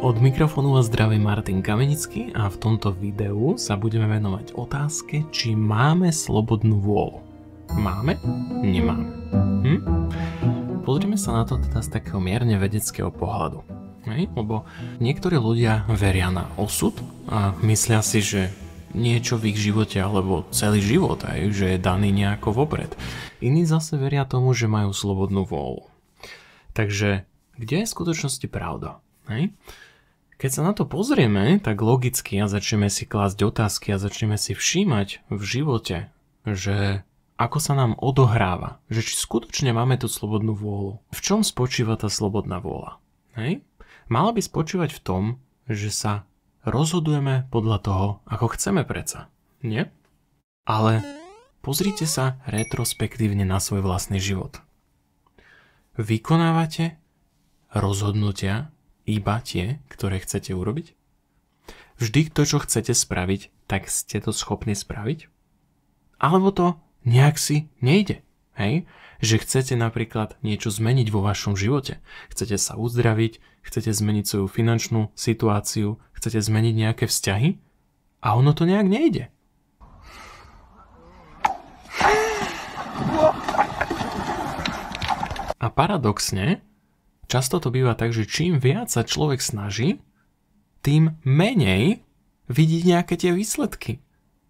Od mikrofónu vás zdraví Martin Kamenický a v tomto videu sa budeme venovať otázke, či máme slobodnú vôľu. Máme? Nemáme. Hm? Pozrieme sa na to teda z takého mierne vedeckého pohľadu. Hej? Lebo niektorí ľudia veria na osud a myslia si, že niečo v ich živote alebo celý život aj, že je daný nejako vopred. Iní zase veria tomu, že majú slobodnú vôľu. Takže kde je v skutočnosti pravda? Hej? Keď sa na to pozrieme, tak logicky a začneme si klásť otázky a začneme si všímať v živote, že ako sa nám odohráva, že či skutočne máme tú slobodnú vôľu. V čom spočíva tá slobodná vôľa? Hej? Mala by spočívať v tom, že sa rozhodujeme podľa toho, ako chceme preca. Nie? Ale pozrite sa retrospektívne na svoj vlastný život. Vykonávate rozhodnutia, iba tie, ktoré chcete urobiť? Vždy to, čo chcete spraviť, tak ste to schopní spraviť? Alebo to nejak si nejde, hej? Že chcete napríklad niečo zmeniť vo vašom živote. Chcete sa uzdraviť, chcete zmeniť svoju finančnú situáciu, chcete zmeniť nejaké vzťahy a ono to nejak nejde. A paradoxne, Často to býva tak, že čím viac sa človek snaží, tým menej vidí nejaké tie výsledky.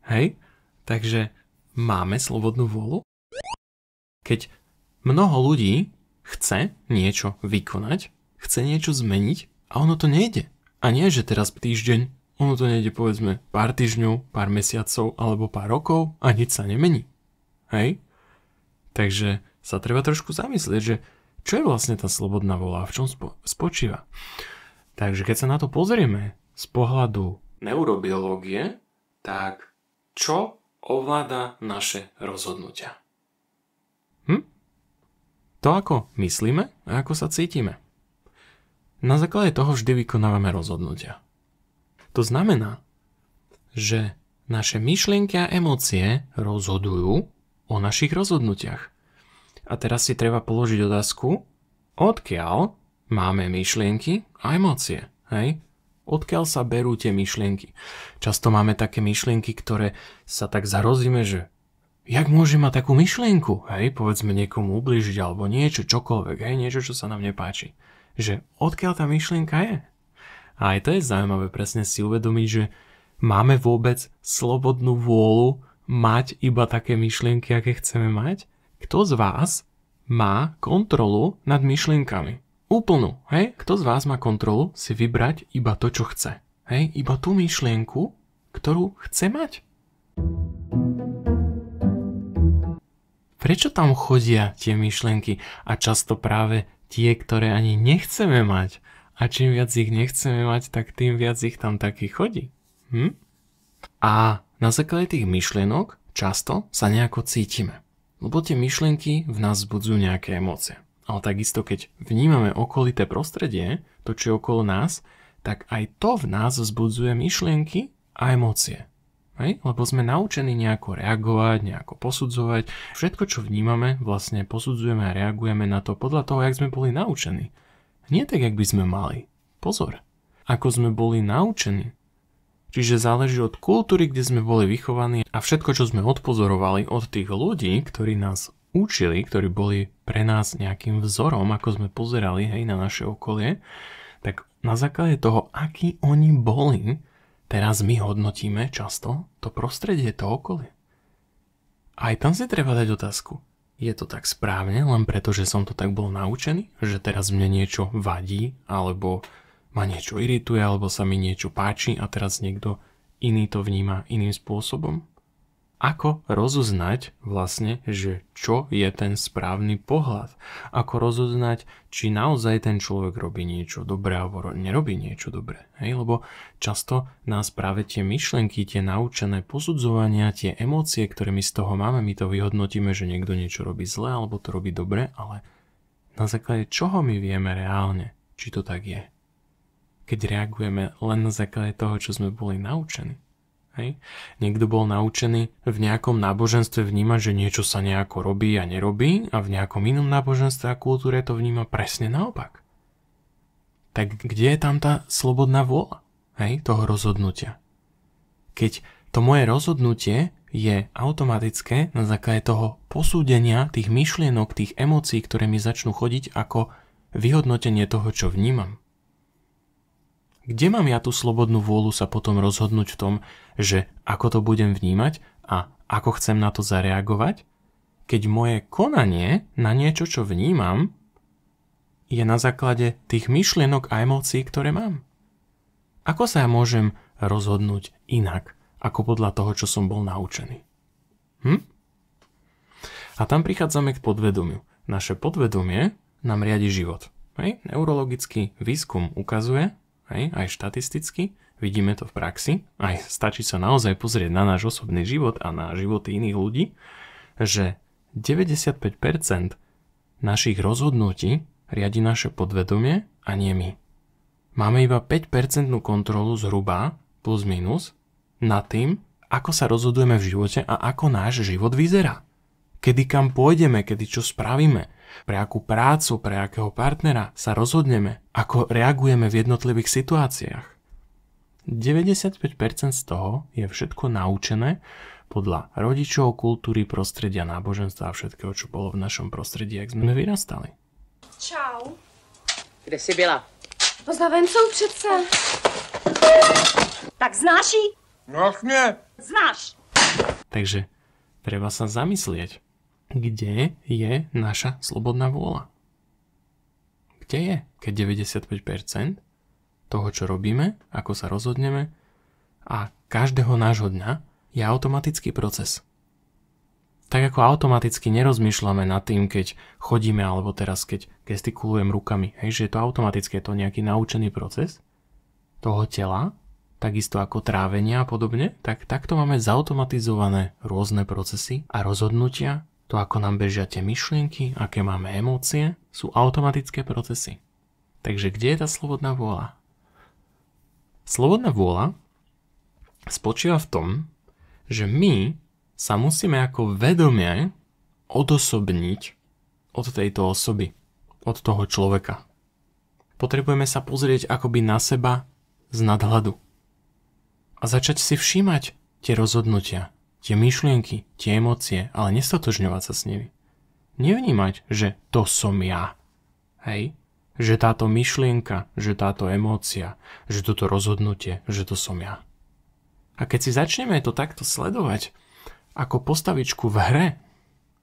Hej? Takže máme slobodnú vôľu? Keď mnoho ľudí chce niečo vykonať, chce niečo zmeniť a ono to nejde. A nie, že teraz týždeň, ono to nejde povedzme pár týždňov, pár mesiacov alebo pár rokov a nič sa nemení. Hej? Takže sa treba trošku zamyslieť, že čo je vlastne tá slobodná vola a v čom spo- spočíva. Takže keď sa na to pozrieme z pohľadu neurobiológie, tak čo ovláda naše rozhodnutia? Hm? To, ako myslíme a ako sa cítime. Na základe toho vždy vykonávame rozhodnutia. To znamená, že naše myšlienky a emócie rozhodujú o našich rozhodnutiach. A teraz si treba položiť otázku, odkiaľ máme myšlienky a emócie, hej? Odkiaľ sa berú tie myšlienky? Často máme také myšlienky, ktoré sa tak zarozíme, že jak môže mať takú myšlienku, hej, povedzme niekomu ubližiť alebo niečo, čokoľvek, hej, niečo, čo sa nám nepáči. Že odkiaľ tá myšlienka je? A aj to je zaujímavé presne si uvedomiť, že máme vôbec slobodnú vôľu mať iba také myšlienky, aké chceme mať? Kto z vás má kontrolu nad myšlienkami? Úplnú, hej? Kto z vás má kontrolu si vybrať iba to, čo chce? Hej, iba tú myšlienku, ktorú chce mať? Prečo tam chodia tie myšlienky a často práve tie, ktoré ani nechceme mať? A čím viac ich nechceme mať, tak tým viac ich tam taký chodí. Hm? A na základe tých myšlienok často sa nejako cítime lebo tie myšlienky v nás vzbudzujú nejaké emócie. Ale takisto, keď vnímame okolité prostredie, to, čo je okolo nás, tak aj to v nás vzbudzuje myšlienky a emócie. Hej? Lebo sme naučení nejako reagovať, nejako posudzovať. Všetko, čo vnímame, vlastne posudzujeme a reagujeme na to podľa toho, jak sme boli naučení. Nie tak, jak by sme mali. Pozor. Ako sme boli naučení Čiže záleží od kultúry, kde sme boli vychovaní a všetko, čo sme odpozorovali od tých ľudí, ktorí nás učili, ktorí boli pre nás nejakým vzorom, ako sme pozerali hej, na naše okolie, tak na základe toho, akí oni boli, teraz my hodnotíme často to prostredie, to okolie. Aj tam si treba dať otázku. Je to tak správne, len preto, že som to tak bol naučený, že teraz mne niečo vadí, alebo ma niečo irituje alebo sa mi niečo páči a teraz niekto iný to vníma iným spôsobom? Ako rozoznať vlastne, že čo je ten správny pohľad? Ako rozoznať, či naozaj ten človek robí niečo dobré alebo nerobí niečo dobré? Hej? Lebo často nás práve tie myšlenky, tie naučené posudzovania, tie emócie, ktoré my z toho máme, my to vyhodnotíme, že niekto niečo robí zle alebo to robí dobre, ale na základe čoho my vieme reálne, či to tak je? keď reagujeme len na základe toho, čo sme boli naučení. Hej. Niekto bol naučený v nejakom náboženstve vnímať, že niečo sa nejako robí a nerobí a v nejakom inom náboženstve a kultúre to vníma presne naopak. Tak kde je tam tá slobodná vôľa hej, toho rozhodnutia? Keď to moje rozhodnutie je automatické na základe toho posúdenia tých myšlienok, tých emócií, ktoré mi začnú chodiť ako vyhodnotenie toho, čo vnímam. Kde mám ja tú slobodnú vôľu sa potom rozhodnúť v tom, že ako to budem vnímať a ako chcem na to zareagovať, keď moje konanie na niečo, čo vnímam, je na základe tých myšlienok a emócií, ktoré mám. Ako sa ja môžem rozhodnúť inak, ako podľa toho, čo som bol naučený? Hm? A tam prichádzame k podvedomiu. Naše podvedomie nám riadi život. Hej? Neurologický výskum ukazuje, hej, aj štatisticky, vidíme to v praxi, aj stačí sa naozaj pozrieť na náš osobný život a na životy iných ľudí, že 95% našich rozhodnutí riadi naše podvedomie a nie my. Máme iba 5% kontrolu zhruba, plus minus, nad tým, ako sa rozhodujeme v živote a ako náš život vyzerá kedy kam pôjdeme, kedy čo spravíme, pre akú prácu, pre akého partnera sa rozhodneme, ako reagujeme v jednotlivých situáciách. 95% z toho je všetko naučené podľa rodičov, kultúry, prostredia, náboženstva a všetkého, čo bolo v našom prostredí, ak sme vyrastali. Čau. Kde si byla? No za vencou přece. Tak znáš ji? No, znáš. Takže treba sa zamyslieť, kde je naša slobodná vôľa? Kde je, keď 95% toho, čo robíme, ako sa rozhodneme a každého nášho dňa je automatický proces. Tak ako automaticky nerozmýšľame nad tým, keď chodíme alebo teraz, keď gestikulujem rukami, hej, že je to automatické, je to nejaký naučený proces toho tela, takisto ako trávenia a podobne, tak takto máme zautomatizované rôzne procesy a rozhodnutia to, ako nám bežia tie myšlienky, aké máme emócie, sú automatické procesy. Takže kde je tá slobodná vôľa? Slobodná vôľa spočíva v tom, že my sa musíme ako vedomie odosobniť od tejto osoby, od toho človeka. Potrebujeme sa pozrieť akoby na seba z nadhľadu a začať si všímať tie rozhodnutia, tie myšlienky, tie emócie, ale nestotožňovať sa s nimi. Nevnímať, že to som ja. Hej? Že táto myšlienka, že táto emócia, že toto rozhodnutie, že to som ja. A keď si začneme to takto sledovať, ako postavičku v hre,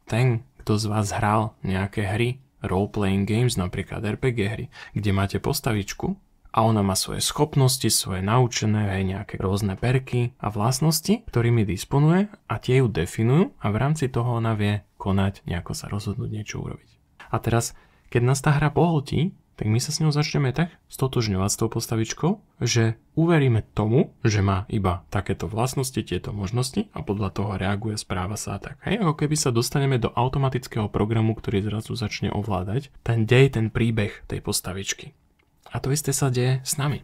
ten, kto z vás hral nejaké hry, role-playing games, napríklad RPG hry, kde máte postavičku, a ona má svoje schopnosti, svoje naučené, hej, nejaké rôzne perky a vlastnosti, ktorými disponuje a tie ju definujú a v rámci toho ona vie konať, nejako sa rozhodnúť niečo urobiť. A teraz, keď nás tá hra pohltí, tak my sa s ňou začneme tak stotožňovať s tou postavičkou, že uveríme tomu, že má iba takéto vlastnosti, tieto možnosti a podľa toho reaguje, správa sa a tak. Hej, ako keby sa dostaneme do automatického programu, ktorý zrazu začne ovládať ten dej, ten príbeh tej postavičky. A to isté sa deje s nami.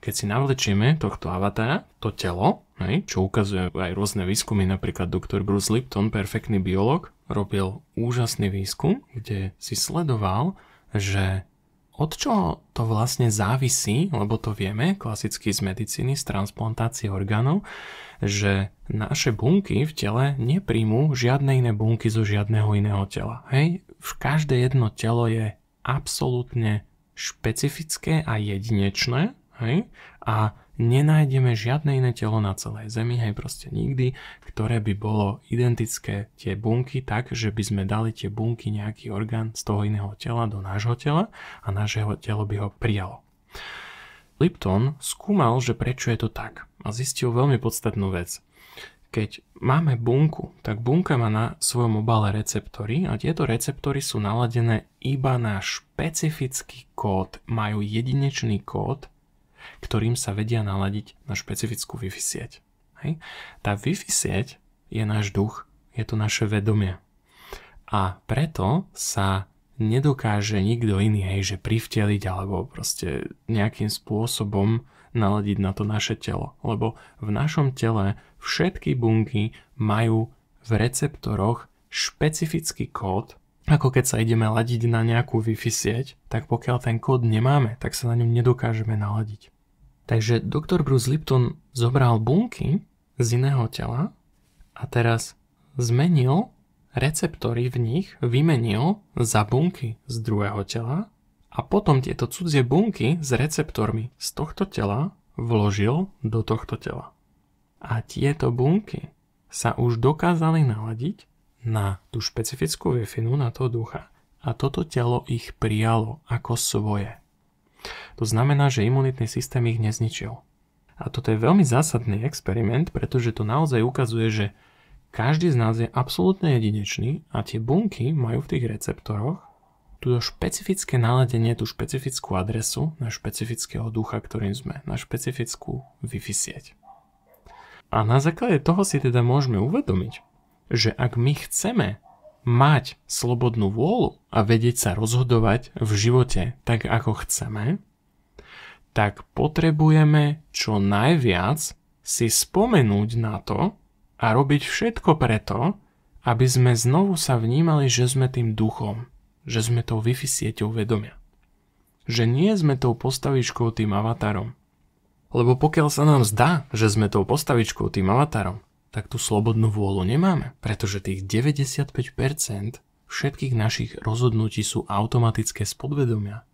Keď si navlečieme tohto avatara, to telo, hej, čo ukazuje aj rôzne výskumy, napríklad doktor Bruce Lipton, perfektný biolog, robil úžasný výskum, kde si sledoval, že od čoho to vlastne závisí, lebo to vieme klasicky z medicíny, z transplantácie orgánov, že naše bunky v tele nepríjmú žiadne iné bunky zo žiadneho iného tela. Hej? V každé jedno telo je absolútne špecifické a jedinečné, hej? A nenájdeme žiadne iné telo na celej Zemi, hej, proste nikdy, ktoré by bolo identické tie bunky tak, že by sme dali tie bunky nejaký orgán z toho iného tela do nášho tela a naše telo by ho prijalo. Lipton skúmal, že prečo je to tak a zistil veľmi podstatnú vec. Keď máme bunku, tak bunka má na svojom obale receptory a tieto receptory sú naladené iba na špecifický kód, majú jedinečný kód, ktorým sa vedia naladiť na špecifickú Wi-Fi sieť. Hej. Tá Wi-Fi sieť je náš duch, je to naše vedomie. A preto sa nedokáže nikto iný, hej, že privteliť alebo proste nejakým spôsobom naladiť na to naše telo. Lebo v našom tele všetky bunky majú v receptoroch špecifický kód, ako keď sa ideme ladiť na nejakú Wi-Fi sieť, tak pokiaľ ten kód nemáme, tak sa na ňom nedokážeme naladiť. Takže doktor Bruce Lipton zobral bunky z iného tela a teraz zmenil receptory v nich, vymenil za bunky z druhého tela a potom tieto cudzie bunky s receptormi z tohto tela vložil do tohto tela. A tieto bunky sa už dokázali naladiť na tú špecifickú vefinu, na toho ducha. A toto telo ich prijalo ako svoje. To znamená, že imunitný systém ich nezničil. A toto je veľmi zásadný experiment, pretože to naozaj ukazuje, že každý z nás je absolútne jedinečný a tie bunky majú v tých receptoroch túto špecifické naladenie, tú špecifickú adresu na špecifického ducha, ktorým sme, na špecifickú Wi-Fi sieť. A na základe toho si teda môžeme uvedomiť, že ak my chceme mať slobodnú vôľu a vedieť sa rozhodovať v živote tak, ako chceme, tak potrebujeme čo najviac si spomenúť na to a robiť všetko preto, aby sme znovu sa vnímali, že sme tým duchom, že sme tou Wi-Fi sieťou vedomia. Že nie sme tou postavičkou tým avatarom. Lebo pokiaľ sa nám zdá, že sme tou postavičkou tým avatarom, tak tú slobodnú vôľu nemáme, pretože tých 95% všetkých našich rozhodnutí sú automatické z podvedomia.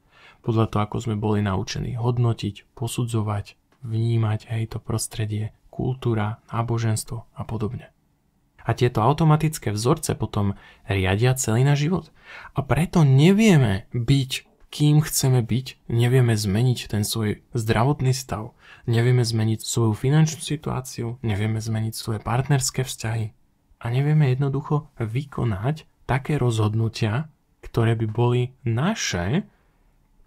Podľa toho, ako sme boli naučení hodnotiť, posudzovať, vnímať, aj to prostredie, kultúra, náboženstvo a podobne. A tieto automatické vzorce potom riadia celý náš život. A preto nevieme byť kým chceme byť, nevieme zmeniť ten svoj zdravotný stav, nevieme zmeniť svoju finančnú situáciu, nevieme zmeniť svoje partnerské vzťahy a nevieme jednoducho vykonať také rozhodnutia, ktoré by boli naše,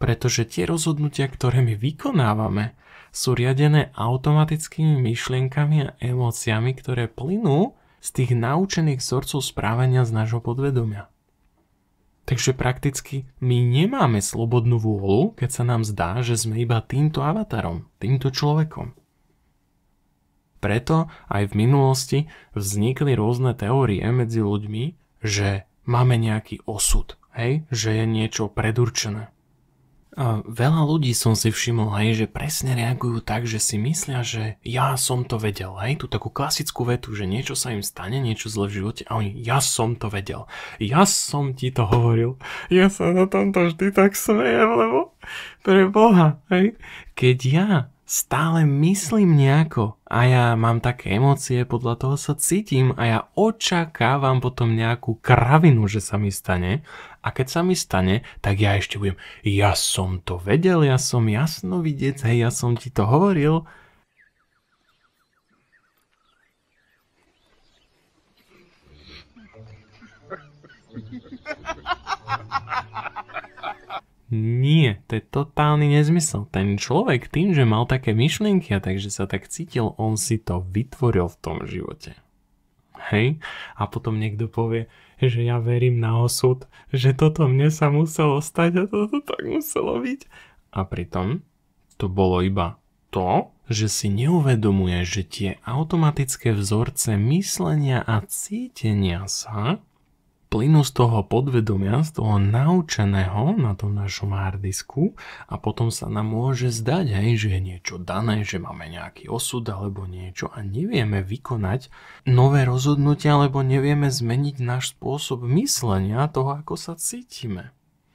pretože tie rozhodnutia, ktoré my vykonávame, sú riadené automatickými myšlienkami a emóciami, ktoré plynú z tých naučených vzorcov správania z nášho podvedomia. Takže prakticky my nemáme slobodnú vôľu, keď sa nám zdá, že sme iba týmto avatarom, týmto človekom. Preto aj v minulosti vznikli rôzne teórie medzi ľuďmi, že máme nejaký osud, hej? že je niečo predurčené. Veľa ľudí som si všimol, hej, že presne reagujú tak, že si myslia, že ja som to vedel, hej, tú takú klasickú vetu, že niečo sa im stane, niečo zle v živote a oni, ja som to vedel, ja som ti to hovoril, ja sa na tomto vždy tak smejem, lebo pre Boha, hej, keď ja stále myslím nejako a ja mám také emócie, podľa toho sa cítim a ja očakávam potom nejakú kravinu, že sa mi stane a keď sa mi stane, tak ja ešte budem, ja som to vedel, ja som jasno vidieť, hej, ja som ti to hovoril. Ha ha ha ha ha! Nie, to je totálny nezmysel. Ten človek tým, že mal také myšlienky a takže sa tak cítil, on si to vytvoril v tom živote. Hej? A potom niekto povie, že ja verím na osud, že toto mne sa muselo stať a toto tak muselo byť. A pritom to bolo iba to, že si neuvedomuje, že tie automatické vzorce myslenia a cítenia sa plynú z toho podvedomia, z toho naučeného na tom našom hardisku a potom sa nám môže zdať, hej, že je niečo dané, že máme nejaký osud alebo niečo a nevieme vykonať nové rozhodnutia alebo nevieme zmeniť náš spôsob myslenia toho, ako sa cítime.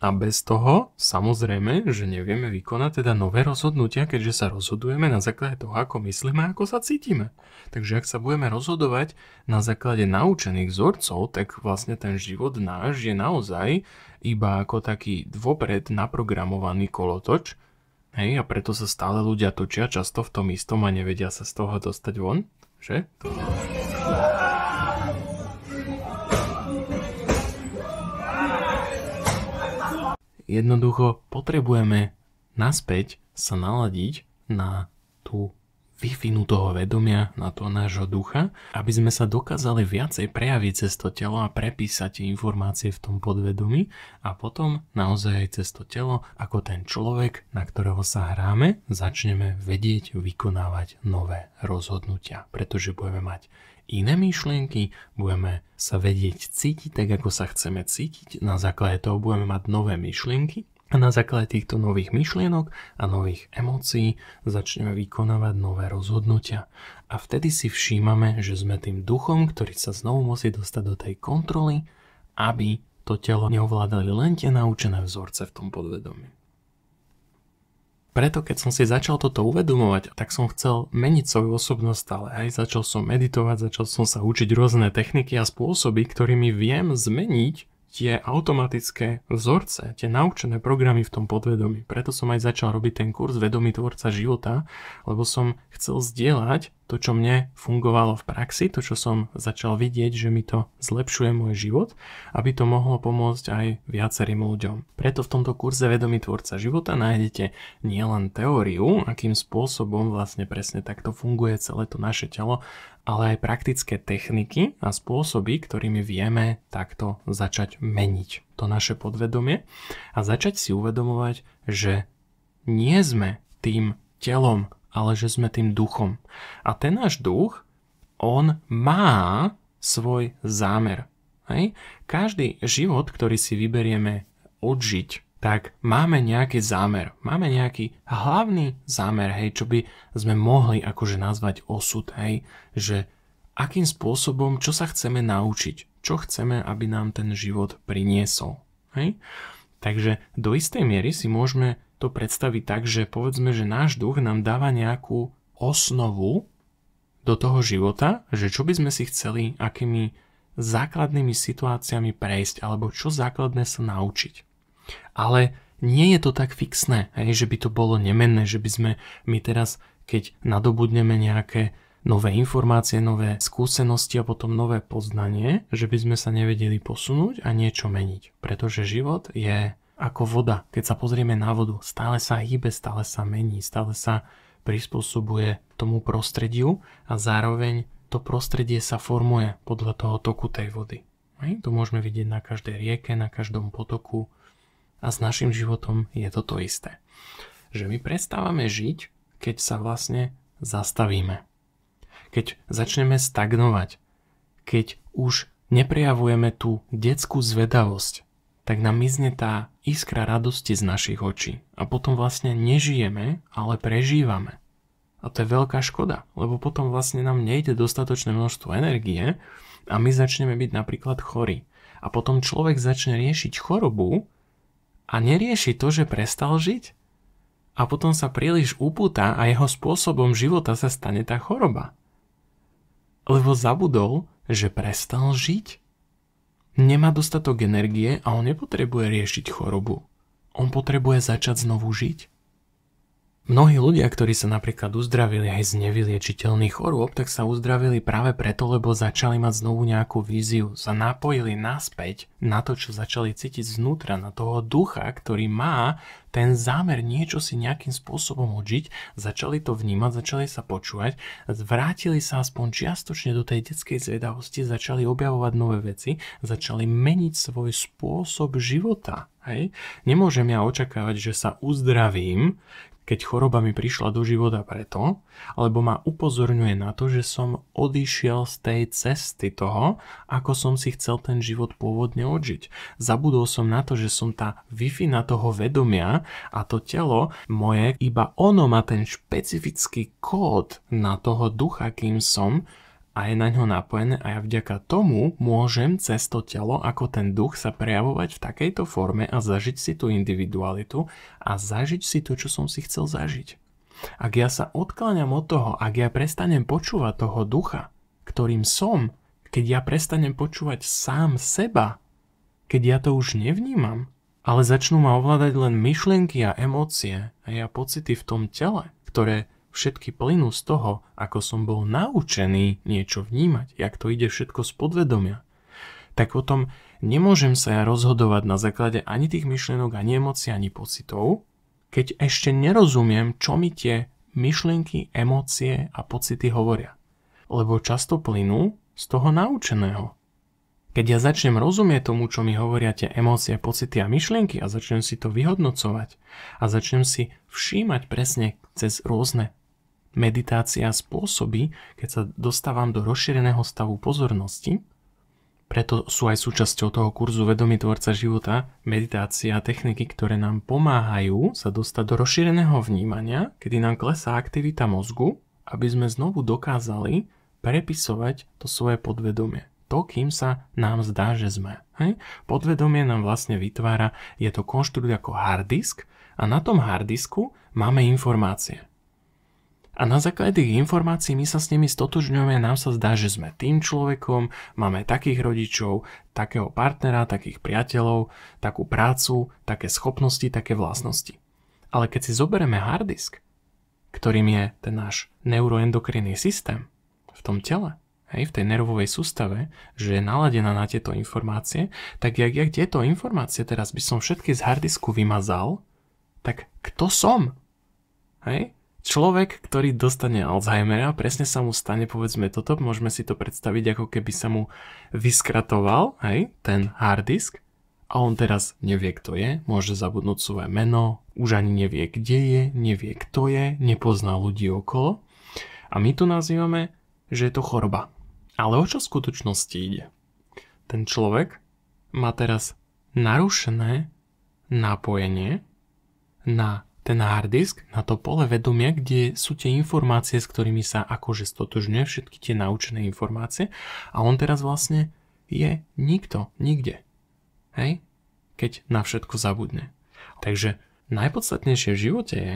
A bez toho, samozrejme, že nevieme vykonať teda nové rozhodnutia, keďže sa rozhodujeme na základe toho, ako myslíme a ako sa cítime. Takže ak sa budeme rozhodovať na základe naučených vzorcov, tak vlastne ten život náš je naozaj iba ako taký dvopred naprogramovaný kolotoč, Hej, a preto sa stále ľudia točia často v tom istom a nevedia sa z toho dostať von, že? Jednoducho potrebujeme naspäť sa naladiť na tú vyfinu toho vedomia, na to nášho ducha, aby sme sa dokázali viacej prejaviť cez to telo a prepísať informácie v tom podvedomí a potom naozaj aj cez to telo, ako ten človek, na ktorého sa hráme, začneme vedieť vykonávať nové rozhodnutia, pretože budeme mať iné myšlienky, budeme sa vedieť cítiť tak, ako sa chceme cítiť, na základe toho budeme mať nové myšlienky a na základe týchto nových myšlienok a nových emócií začneme vykonávať nové rozhodnutia. A vtedy si všímame, že sme tým duchom, ktorý sa znovu musí dostať do tej kontroly, aby to telo neovládali len tie naučené vzorce v tom podvedomí. Preto keď som si začal toto uvedomovať, tak som chcel meniť svoju osobnosť ale. Aj začal som meditovať, začal som sa učiť rôzne techniky a spôsoby, ktorými viem zmeniť tie automatické vzorce, tie naučené programy v tom podvedomí. Preto som aj začal robiť ten kurz Vedomý tvorca života, lebo som chcel zdieľať to, čo mne fungovalo v praxi, to, čo som začal vidieť, že mi to zlepšuje môj život, aby to mohlo pomôcť aj viacerým ľuďom. Preto v tomto kurze Vedomý tvorca života nájdete nielen teóriu, akým spôsobom vlastne presne takto funguje celé to naše telo, ale aj praktické techniky a spôsoby, ktorými vieme takto začať meniť to naše podvedomie a začať si uvedomovať, že nie sme tým telom, ale že sme tým duchom. A ten náš duch, on má svoj zámer. Hej? Každý život, ktorý si vyberieme odžiť, tak máme nejaký zámer, máme nejaký hlavný zámer, hej, čo by sme mohli akože nazvať osud, hej, že akým spôsobom, čo sa chceme naučiť, čo chceme, aby nám ten život priniesol. Hej? Takže do istej miery si môžeme to predstaviť tak, že povedzme, že náš duch nám dáva nejakú osnovu do toho života, že čo by sme si chceli, akými základnými situáciami prejsť, alebo čo základné sa naučiť. Ale nie je to tak fixné, hej, že by to bolo nemenné, že by sme my teraz, keď nadobudneme nejaké nové informácie, nové skúsenosti a potom nové poznanie, že by sme sa nevedeli posunúť a niečo meniť. Pretože život je ako voda. Keď sa pozrieme na vodu, stále sa hýbe, stále sa mení, stále sa prispôsobuje tomu prostrediu a zároveň to prostredie sa formuje podľa toho toku tej vody. To môžeme vidieť na každej rieke, na každom potoku a s našim životom je toto isté. Že my prestávame žiť, keď sa vlastne zastavíme. Keď začneme stagnovať, keď už neprejavujeme tú detskú zvedavosť, tak nám mizne tá iskra radosti z našich očí. A potom vlastne nežijeme, ale prežívame. A to je veľká škoda, lebo potom vlastne nám nejde dostatočné množstvo energie a my začneme byť napríklad chorí. A potom človek začne riešiť chorobu a nerieši to, že prestal žiť. A potom sa príliš upúta a jeho spôsobom života sa stane tá choroba. Lebo zabudol, že prestal žiť nemá dostatok energie a on nepotrebuje riešiť chorobu. On potrebuje začať znovu žiť Mnohí ľudia, ktorí sa napríklad uzdravili aj z nevyliečiteľných chorôb, tak sa uzdravili práve preto, lebo začali mať znovu nejakú víziu, sa napojili naspäť na to, čo začali cítiť znútra, na toho ducha, ktorý má ten zámer niečo si nejakým spôsobom odžiť, začali to vnímať, začali sa počúvať, vrátili sa aspoň čiastočne do tej detskej zvedavosti, začali objavovať nové veci, začali meniť svoj spôsob života. Hej? Nemôžem ja očakávať, že sa uzdravím, keď choroba mi prišla do života preto, lebo ma upozorňuje na to, že som odišiel z tej cesty toho, ako som si chcel ten život pôvodne odžiť. Zabudol som na to, že som tá na toho vedomia a to telo moje, iba ono má ten špecifický kód na toho ducha, kým som, a je na ňo napojené a ja vďaka tomu môžem cez to telo ako ten duch sa prejavovať v takejto forme a zažiť si tú individualitu a zažiť si to, čo som si chcel zažiť. Ak ja sa odkláňam od toho, ak ja prestanem počúvať toho ducha, ktorým som, keď ja prestanem počúvať sám seba, keď ja to už nevnímam, ale začnú ma ovládať len myšlienky a emócie a ja pocity v tom tele, ktoré všetky plynú z toho, ako som bol naučený niečo vnímať, jak to ide všetko z podvedomia, tak potom nemôžem sa ja rozhodovať na základe ani tých myšlienok, ani emócií, ani pocitov, keď ešte nerozumiem, čo mi tie myšlienky, emócie a pocity hovoria. Lebo často plynú z toho naučeného. Keď ja začnem rozumieť tomu, čo mi hovoria tie emócie, pocity a myšlienky a začnem si to vyhodnocovať a začnem si všímať presne cez rôzne Meditácia spôsobí, keď sa dostávam do rozšíreného stavu pozornosti, preto sú aj súčasťou toho kurzu Vedomý tvorca života meditácia a techniky, ktoré nám pomáhajú sa dostať do rozšíreného vnímania, kedy nám klesá aktivita mozgu, aby sme znovu dokázali prepisovať to svoje podvedomie. To, kým sa nám zdá, že sme. Hej? Podvedomie nám vlastne vytvára, je to konštrukt ako hard disk a na tom hard disku máme informácie. A na základe tých informácií my sa s nimi stotožňujeme, nám sa zdá, že sme tým človekom, máme takých rodičov, takého partnera, takých priateľov, takú prácu, také schopnosti, také vlastnosti. Ale keď si zoberieme hard disk, ktorým je ten náš neuroendokrinný systém v tom tele, hej, v tej nervovej sústave, že je naladená na tieto informácie, tak jak ja tieto informácie teraz by som všetky z hardisku vymazal, tak kto som? Hej? Človek, ktorý dostane Alzheimera, presne sa mu stane povedzme toto, môžeme si to predstaviť ako keby sa mu vyskratoval hej, ten hard disk a on teraz nevie kto je, môže zabudnúť svoje meno, už ani nevie kde je, nevie kto je, nepozná ľudí okolo a my tu nazývame, že je to choroba. Ale o čo v skutočnosti ide? Ten človek má teraz narušené napojenie na ten hard disk na to pole vedomia, kde sú tie informácie, s ktorými sa akože stotožňuje, všetky tie naučené informácie a on teraz vlastne je nikto, nikde. Hej? Keď na všetko zabudne. Takže najpodstatnejšie v živote je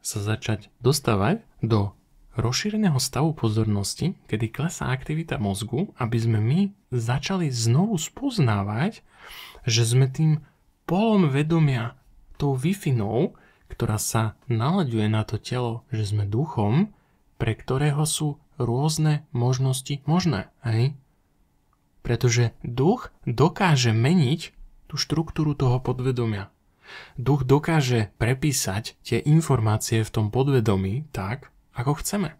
sa začať dostávať do rozšíreného stavu pozornosti, kedy klesá aktivita mozgu, aby sme my začali znovu spoznávať, že sme tým polom vedomia tou wi ktorá sa nalaďuje na to telo, že sme duchom, pre ktorého sú rôzne možnosti možné. Hej? Pretože duch dokáže meniť tú štruktúru toho podvedomia. Duch dokáže prepísať tie informácie v tom podvedomí tak, ako chceme.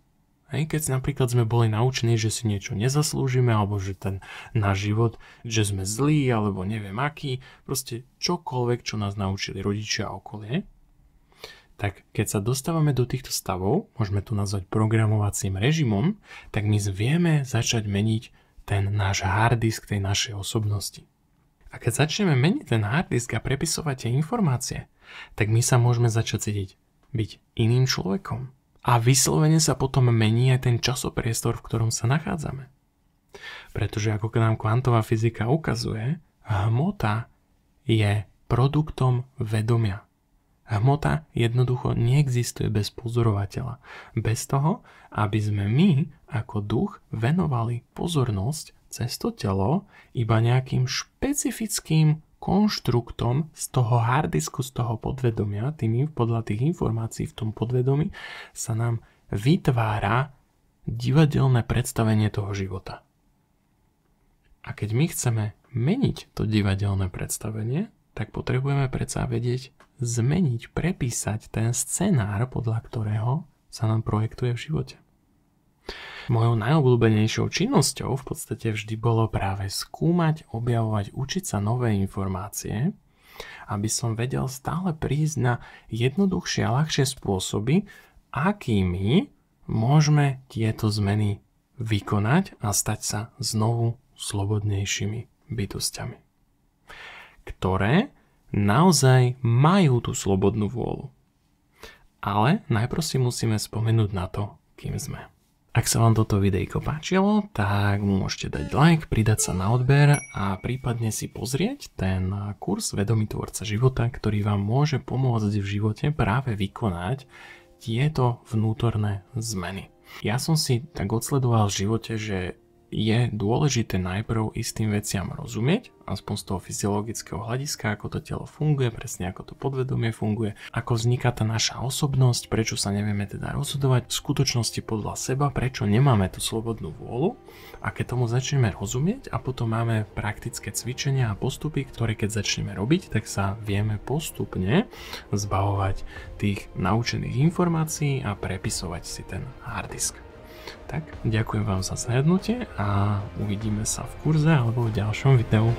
Hej, keď napríklad sme boli naučení, že si niečo nezaslúžime, alebo že ten náš život, že sme zlí, alebo neviem aký, proste čokoľvek, čo nás naučili rodičia a okolie, tak keď sa dostávame do týchto stavov, môžeme tu nazvať programovacím režimom, tak my vieme začať meniť ten náš hard disk tej našej osobnosti. A keď začneme meniť ten hard disk a prepisovať tie informácie, tak my sa môžeme začať cítiť byť iným človekom. A vyslovene sa potom mení aj ten časopriestor, v ktorom sa nachádzame. Pretože ako nám kvantová fyzika ukazuje, hmota je produktom vedomia. Hmota jednoducho neexistuje bez pozorovateľa. Bez toho, aby sme my ako duch venovali pozornosť cez to telo iba nejakým špecifickým konštruktom z toho hardisku, z toho podvedomia, tým, podľa tých informácií v tom podvedomí sa nám vytvára divadelné predstavenie toho života. A keď my chceme meniť to divadelné predstavenie, tak potrebujeme predsa vedieť, zmeniť, prepísať ten scenár, podľa ktorého sa nám projektuje v živote. Mojou najobľúbenejšou činnosťou v podstate vždy bolo práve skúmať, objavovať, učiť sa nové informácie, aby som vedel stále prísť na jednoduchšie a ľahšie spôsoby, akými môžeme tieto zmeny vykonať a stať sa znovu slobodnejšími bytostiami, ktoré naozaj majú tú slobodnú vôľu. Ale najprv si musíme spomenúť na to, kým sme. Ak sa vám toto videjko páčilo, tak mu môžete dať like, pridať sa na odber a prípadne si pozrieť ten kurz Vedomý tvorca života, ktorý vám môže pomôcť v živote práve vykonať tieto vnútorné zmeny. Ja som si tak odsledoval v živote, že je dôležité najprv istým veciam rozumieť, aspoň z toho fyziologického hľadiska, ako to telo funguje, presne ako to podvedomie funguje, ako vzniká tá naša osobnosť, prečo sa nevieme teda rozhodovať v skutočnosti podľa seba, prečo nemáme tú slobodnú vôľu a keď tomu začneme rozumieť a potom máme praktické cvičenia a postupy, ktoré keď začneme robiť, tak sa vieme postupne zbavovať tých naučených informácií a prepisovať si ten hard disk. Tak, ďakujem vám za zhľadnutie a uvidíme sa v kurze alebo v ďalšom videu.